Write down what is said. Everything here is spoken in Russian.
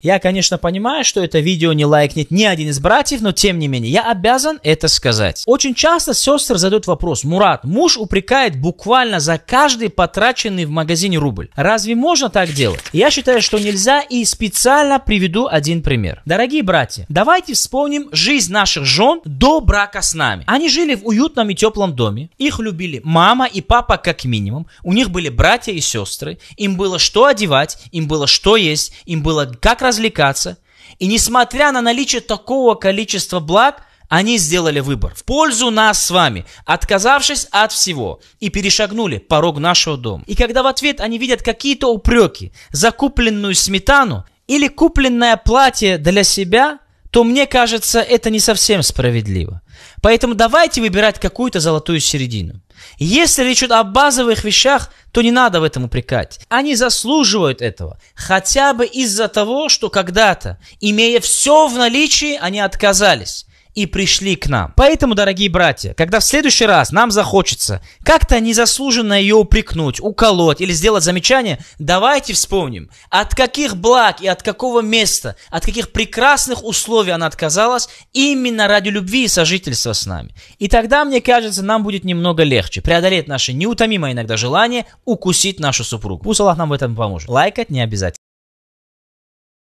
Я, конечно, понимаю, что это видео не лайкнет ни один из братьев, но тем не менее, я обязан это сказать. Очень часто сестры задают вопрос, Мурат, муж упрекает буквально за каждый потраченный в магазине рубль. Разве можно так делать? Я считаю, что нельзя и специально приведу один пример. Дорогие братья, давайте вспомним жизнь наших жен до брака с нами. Они жили в уютном и теплом доме, их любили мама и папа как минимум, у них были братья и сестры, им было что одевать, им было что есть, им было как развлекаться, и несмотря на наличие такого количества благ, они сделали выбор в пользу нас с вами, отказавшись от всего, и перешагнули порог нашего дома. И когда в ответ они видят какие-то упреки, закупленную сметану или купленное платье для себя – то мне кажется, это не совсем справедливо. Поэтому давайте выбирать какую-то золотую середину. Если речь идет о базовых вещах, то не надо в этом упрекать. Они заслуживают этого. Хотя бы из-за того, что когда-то, имея все в наличии, они отказались и пришли к нам. Поэтому, дорогие братья, когда в следующий раз нам захочется как-то незаслуженно ее упрекнуть, уколоть или сделать замечание, давайте вспомним, от каких благ и от какого места, от каких прекрасных условий она отказалась именно ради любви и сожительства с нами. И тогда, мне кажется, нам будет немного легче преодолеть наше неутомимое иногда желание укусить нашу супругу. Пусть Аллах нам в этом поможет. Лайкать не обязательно.